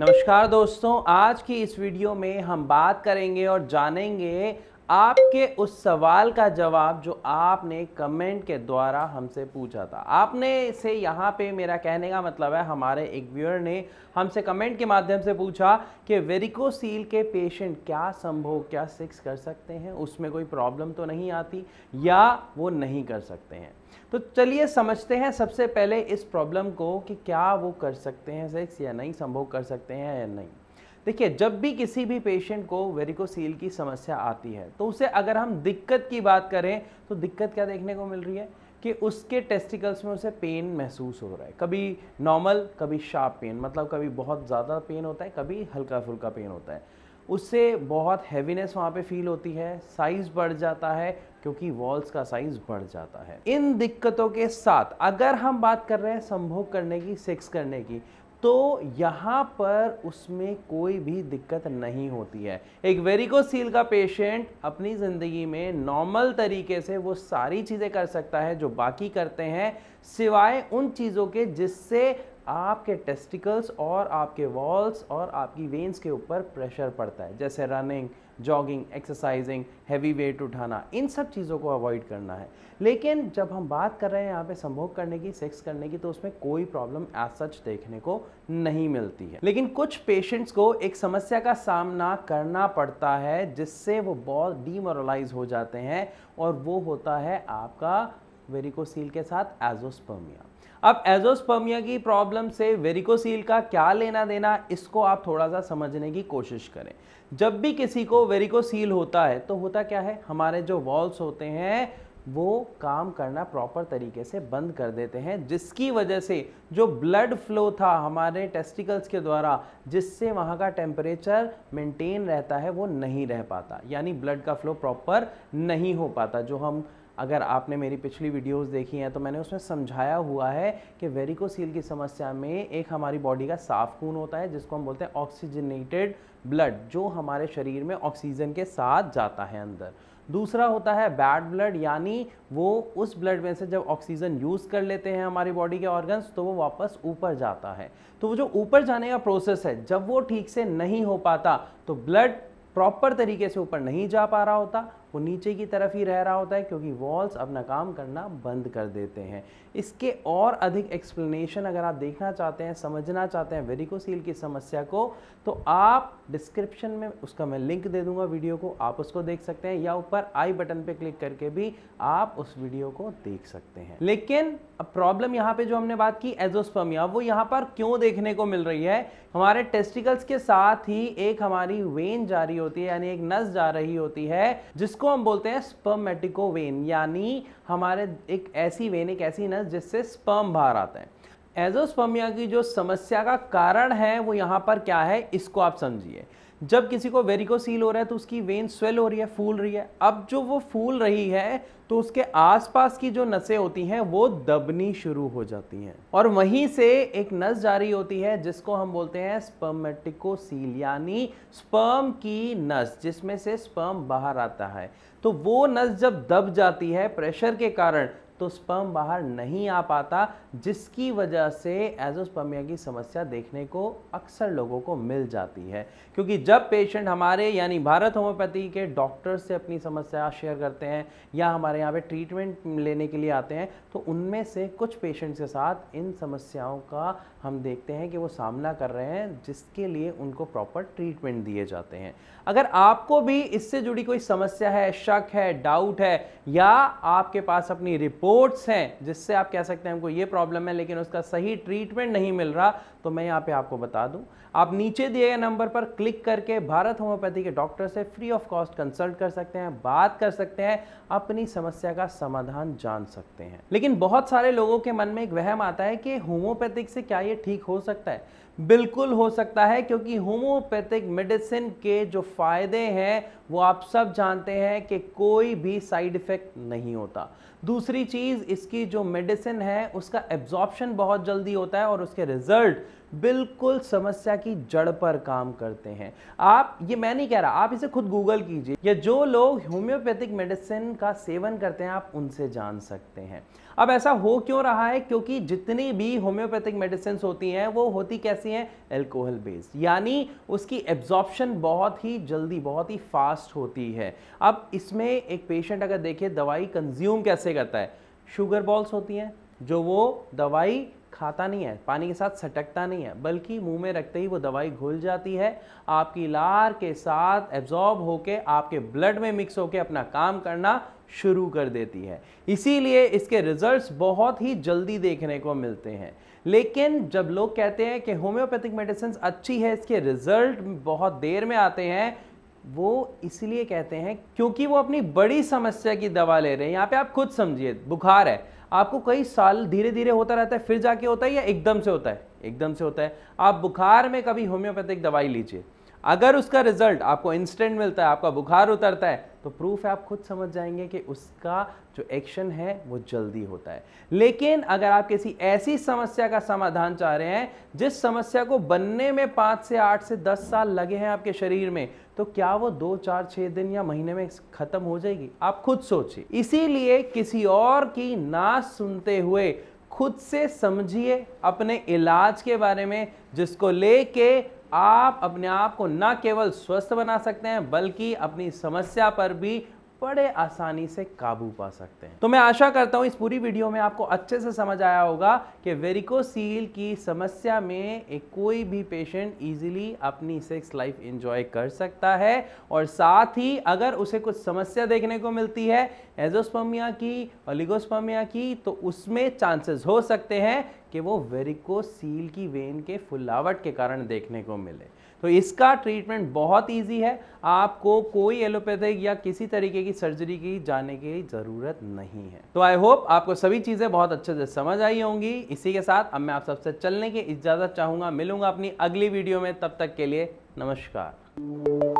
नमस्कार दोस्तों आज की इस वीडियो में हम बात करेंगे और जानेंगे आपके उस सवाल का जवाब जो आपने कमेंट के द्वारा हमसे पूछा था आपने से यहाँ पे मेरा कहने का मतलब है हमारे एक व्यूअर ने हमसे कमेंट के माध्यम से पूछा कि वेरिकोसील के पेशेंट क्या संभव क्या सिक्स कर सकते हैं उसमें कोई प्रॉब्लम तो नहीं आती या वो नहीं कर सकते हैं तो चलिए समझते हैं सबसे पहले इस प्रॉब्लम को कि क्या वो कर सकते हैं सेक्स या नहीं संभव कर सकते हैं या नहीं देखिए जब भी किसी भी पेशेंट को वेरिकोसील की समस्या आती है तो उसे अगर हम दिक्कत की बात करें तो दिक्कत क्या देखने को मिल रही है कि उसके टेस्टिकल्स में उसे पेन महसूस हो रहा है कभी नॉर्मल कभी शार्प पेन मतलब कभी बहुत ज़्यादा पेन होता है कभी हल्का फुल्का पेन होता है उससे बहुत हैवीनेस वहाँ पे फील होती है साइज़ बढ़ जाता है क्योंकि वॉल्स का साइज बढ़ जाता है इन दिक्कतों के साथ अगर हम बात कर रहे हैं संभोग करने की सेक्स करने की तो यहाँ पर उसमें कोई भी दिक्कत नहीं होती है एक वेरिकोसील का पेशेंट अपनी ज़िंदगी में नॉर्मल तरीके से वो सारी चीज़ें कर सकता है जो बाकी करते हैं सिवाय उन चीज़ों के जिससे आपके टेस्टिकल्स और आपके वॉल्स और आपकी वेंस के ऊपर प्रेशर पड़ता है जैसे running jogging exercising heavy weight उठाना इन सब चीज़ों को अवॉइड करना है लेकिन जब हम बात कर रहे हैं यहाँ पे संभोग करने की सेक्स करने की तो उसमें कोई प्रॉब्लम एज सच देखने को नहीं मिलती है लेकिन कुछ पेशेंट्स को एक समस्या का सामना करना पड़ता है जिससे वो बहुत डीमोरलाइज हो जाते हैं और वो होता है आपका वेरिकोसील के साथ एजोस्पर्मिया अब एजोस्पर्मिया की प्रॉब्लम से वेरिकोसील का क्या लेना देना इसको आप थोड़ा सा समझने की कोशिश करें जब भी किसी को वेरिकोसील होता है तो होता क्या है हमारे जो वॉल्स होते हैं वो काम करना प्रॉपर तरीके से बंद कर देते हैं जिसकी वजह से जो ब्लड फ्लो था हमारे टेस्टिकल्स के द्वारा जिससे वहाँ का टेम्परेचर मेंटेन रहता है वो नहीं रह पाता यानी ब्लड का फ्लो प्रॉपर नहीं हो पाता जो हम अगर आपने मेरी पिछली वीडियोस देखी हैं तो मैंने उसमें समझाया हुआ है कि वेरिकोसील की समस्या में एक हमारी बॉडी का साफ खून होता है जिसको हम बोलते हैं ऑक्सीजनेटेड ब्लड जो हमारे शरीर में ऑक्सीजन के साथ जाता है अंदर दूसरा होता है बैड ब्लड यानी वो उस ब्लड में से जब ऑक्सीजन यूज़ कर लेते हैं हमारी बॉडी के ऑर्गन्स तो वो वापस ऊपर जाता है तो वो जो ऊपर जाने का प्रोसेस है जब वो ठीक से नहीं हो पाता तो ब्लड प्रॉपर तरीके से ऊपर नहीं जा पा रहा होता वो नीचे की तरफ ही रह रहा होता है क्योंकि वॉल्स अपना काम करना बंद कर देते हैं इसके और अधिक एक्सप्लेनेशन अगर आप देखना चाहते हैं समझना चाहते हैं वेरिकोसील की समस्या को तो आप डिस्क्रिप्शन में उसका मैं लिंक दे दूंगा वीडियो को आप उसको देख सकते हैं या ऊपर आई बटन पर क्लिक करके भी आप उस वीडियो को देख सकते हैं लेकिन अब प्रॉब्लम यहाँ पे जो हमने बात की एजोस्पमिया वो यहाँ पर क्यों देखने को मिल रही है हमारे टेस्टिकल्स के साथ ही एक हमारी वेन जारी होती है यानी एक नस जा रही होती है जिस इसको हम बोलते हैं स्पर्मेटिको वेन यानी हमारे एक ऐसी वेन एक ऐसी नस जिससे स्पर्म बाहर आता है एजोस्पर्मिया की जो समस्या का कारण है वो यहाँ पर क्या है इसको आप समझिए जब किसी को वेरिकोसील हो रहा है तो उसकी वेन स्वेल हो रही है फूल रही है अब जो वो फूल रही है तो उसके आसपास की जो नसें होती हैं वो दबनी शुरू हो जाती हैं और वहीं से एक नस जारी होती है जिसको हम बोलते हैं स्पर्मेटिकोसील यानी स्पर्म की नस जिसमें से स्पर्म बाहर आता है तो वो नस जब दब जाती है प्रेशर के कारण तो स्पर्म बाहर नहीं आ पाता जिसकी वजह से एजोस्पर्मिया की समस्या देखने को अक्सर लोगों को मिल जाती है क्योंकि जब पेशेंट हमारे यानी भारत होम्योपैथी के डॉक्टर से अपनी समस्या शेयर करते हैं या हमारे यहाँ पे ट्रीटमेंट लेने के लिए आते हैं तो उनमें से कुछ पेशेंट्स के साथ इन समस्याओं का हम देखते हैं कि वो सामना कर रहे हैं जिसके लिए उनको प्रॉपर ट्रीटमेंट दिए जाते हैं अगर आपको भी इससे जुड़ी कोई समस्या है शक है डाउट है या आपके पास अपनी रिपोर्ट कोट्स हैं जिससे आप कह सकते हैं हमको ये प्रॉब्लम है लेकिन उसका सही ट्रीटमेंट नहीं मिल रहा तो मैं यहाँ पे आपको बता दूँ आप नीचे दिए गए नंबर पर क्लिक करके भारत होम्योपैथी के डॉक्टर से फ्री ऑफ कॉस्ट कंसल्ट कर सकते हैं बात कर सकते हैं अपनी समस्या का समाधान जान सकते हैं लेकिन बहुत सारे लोगों के मन में एक वहम आता है कि होम्योपैथिक से क्या ये ठीक हो सकता है बिल्कुल हो सकता है क्योंकि होम्योपैथिक मेडिसिन के जो फ़ायदे हैं वो आप सब जानते हैं कि कोई भी साइड इफ़ेक्ट नहीं होता दूसरी चीज़ इसकी जो मेडिसिन है उसका एब्जॉर्प्शन बहुत जल्दी होता है और उसके रिज़ल्ट बिल्कुल समस्या की जड़ पर काम करते हैं आप ये मैं नहीं कह रहा आप इसे खुद गूगल कीजिए या जो लोग होम्योपैथिक मेडिसिन का सेवन करते हैं आप उनसे जान सकते हैं अब ऐसा हो क्यों रहा है क्योंकि जितनी भी होम्योपैथिक मेडिसिन होती हैं वो होती कैसी हैं एल्कोहल बेस्ड यानी उसकी एब्जॉर्प्शन बहुत ही जल्दी बहुत ही फास्ट होती है अब इसमें एक पेशेंट अगर देखे दवाई कंज्यूम कैसे करता है शुगर बॉल्स होती हैं जो वो दवाई खाता नहीं है पानी के साथ सटकता नहीं है बल्कि मुंह में रखते ही वो दवाई घुल जाती है आपकी लार के साथ एब्जॉर्ब होके आपके ब्लड में मिक्स होके अपना काम करना शुरू कर देती है इसीलिए इसके रिजल्ट्स बहुत ही जल्दी देखने को मिलते हैं लेकिन जब लोग कहते हैं कि होम्योपैथिक मेडिसिन अच्छी है इसके रिजल्ट बहुत देर में आते हैं वो इसलिए कहते हैं क्योंकि वो अपनी बड़ी समस्या की दवा ले रहे हैं यहाँ पे आप खुद समझिए बुखार है आपको कई साल धीरे धीरे होता रहता है फिर जाके होता है या एकदम से होता है एकदम से होता है आप बुखार में कभी होम्योपैथिक दवाई लीजिए अगर उसका रिजल्ट आपको इंस्टेंट मिलता है आपका बुखार उतरता है तो प्रूफ है आप खुद समझ जाएंगे कि उसका जो एक्शन है वो जल्दी होता है लेकिन अगर आप किसी ऐसी समस्या का समाधान चाह रहे हैं जिस समस्या को बनने में पाँच से आठ से दस साल लगे हैं आपके शरीर में तो क्या वो दो चार छः दिन या महीने में ख़त्म हो जाएगी आप खुद सोचिए इसीलिए किसी और की ना सुनते हुए खुद से समझिए अपने इलाज के बारे में जिसको लेके आप अपने आप को न केवल स्वस्थ बना सकते हैं बल्कि अपनी समस्या पर भी बड़े आसानी से काबू पा सकते हैं तो मैं आशा करता हूँ इस पूरी वीडियो में आपको अच्छे से समझ आया होगा कि वेरिकोसील की समस्या में एक कोई भी पेशेंट इजीली अपनी सेक्स लाइफ एंजॉय कर सकता है और साथ ही अगर उसे कुछ समस्या देखने को मिलती है एजोस्पर्मिया की ओलिगोस्पर्मिया की तो उसमें चांसेस हो सकते हैं कि वो वेरिकोसील की वेन के फुलावट के कारण देखने को मिले तो इसका ट्रीटमेंट बहुत इजी है आपको कोई एलोपैथिक या किसी तरीके की सर्जरी की जाने की ज़रूरत नहीं है तो आई होप आपको सभी चीज़ें बहुत अच्छे से समझ आई होंगी इसी के साथ अब मैं आप सबसे चलने की इजाज़त चाहूँगा मिलूंगा अपनी अगली वीडियो में तब तक के लिए नमस्कार